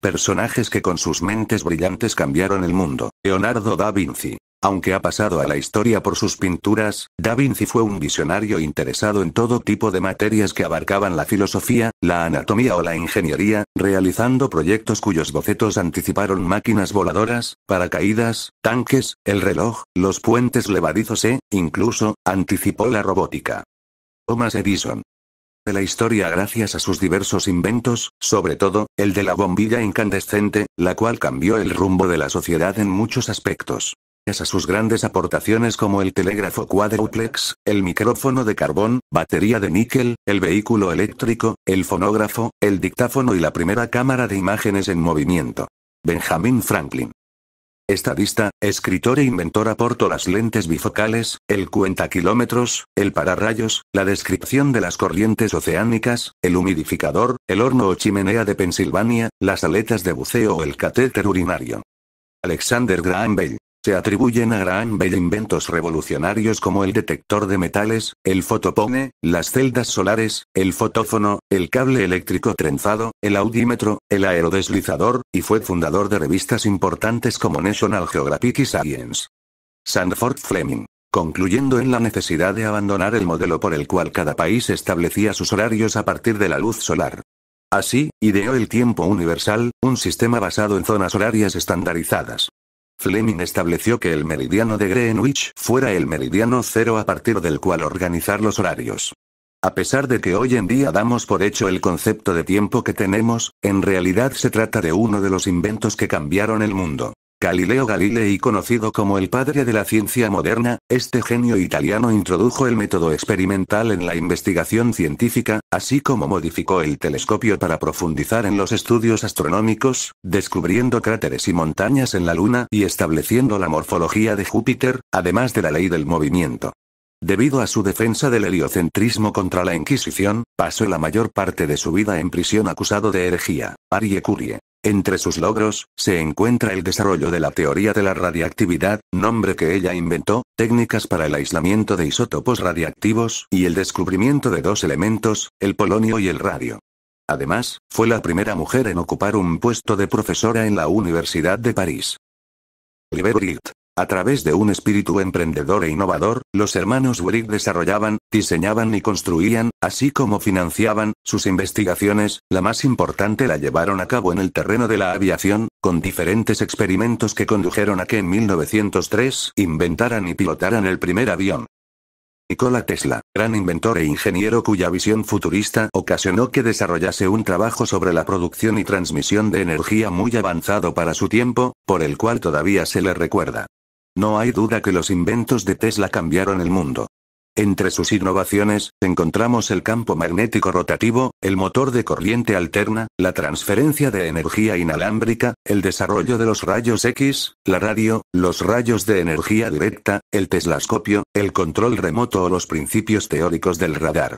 Personajes que con sus mentes brillantes cambiaron el mundo. Leonardo da Vinci. Aunque ha pasado a la historia por sus pinturas, Da Vinci fue un visionario interesado en todo tipo de materias que abarcaban la filosofía, la anatomía o la ingeniería, realizando proyectos cuyos bocetos anticiparon máquinas voladoras, paracaídas, tanques, el reloj, los puentes levadizos e, incluso, anticipó la robótica. Thomas Edison la historia gracias a sus diversos inventos, sobre todo, el de la bombilla incandescente, la cual cambió el rumbo de la sociedad en muchos aspectos a sus grandes aportaciones como el telégrafo cuadruplex, el micrófono de carbón, batería de níquel, el vehículo eléctrico, el fonógrafo, el dictáfono y la primera cámara de imágenes en movimiento. Benjamin Franklin. Estadista, escritor e inventor aportó las lentes bifocales, el cuenta kilómetros, el pararrayos, la descripción de las corrientes oceánicas, el humidificador, el horno o chimenea de Pensilvania, las aletas de buceo o el catéter urinario. Alexander Graham Bell se atribuyen a Graham Bell inventos revolucionarios como el detector de metales, el fotopone, las celdas solares, el fotófono, el cable eléctrico trenzado, el audímetro, el aerodeslizador, y fue fundador de revistas importantes como National Geographic y Science. Sanford Fleming concluyendo en la necesidad de abandonar el modelo por el cual cada país establecía sus horarios a partir de la luz solar. Así, ideó el tiempo universal, un sistema basado en zonas horarias estandarizadas. Fleming estableció que el meridiano de Greenwich fuera el meridiano cero a partir del cual organizar los horarios. A pesar de que hoy en día damos por hecho el concepto de tiempo que tenemos, en realidad se trata de uno de los inventos que cambiaron el mundo. Galileo Galilei conocido como el padre de la ciencia moderna, este genio italiano introdujo el método experimental en la investigación científica, así como modificó el telescopio para profundizar en los estudios astronómicos, descubriendo cráteres y montañas en la Luna y estableciendo la morfología de Júpiter, además de la ley del movimiento. Debido a su defensa del heliocentrismo contra la Inquisición, pasó la mayor parte de su vida en prisión acusado de herejía. Arie Curie. Entre sus logros, se encuentra el desarrollo de la teoría de la radiactividad, nombre que ella inventó, técnicas para el aislamiento de isótopos radiactivos y el descubrimiento de dos elementos, el polonio y el radio. Además, fue la primera mujer en ocupar un puesto de profesora en la Universidad de París. A través de un espíritu emprendedor e innovador, los hermanos Wright desarrollaban, diseñaban y construían, así como financiaban, sus investigaciones, la más importante la llevaron a cabo en el terreno de la aviación, con diferentes experimentos que condujeron a que en 1903 inventaran y pilotaran el primer avión. Nikola Tesla, gran inventor e ingeniero cuya visión futurista ocasionó que desarrollase un trabajo sobre la producción y transmisión de energía muy avanzado para su tiempo, por el cual todavía se le recuerda. No hay duda que los inventos de Tesla cambiaron el mundo. Entre sus innovaciones, encontramos el campo magnético rotativo, el motor de corriente alterna, la transferencia de energía inalámbrica, el desarrollo de los rayos X, la radio, los rayos de energía directa, el teslascopio, el control remoto o los principios teóricos del radar.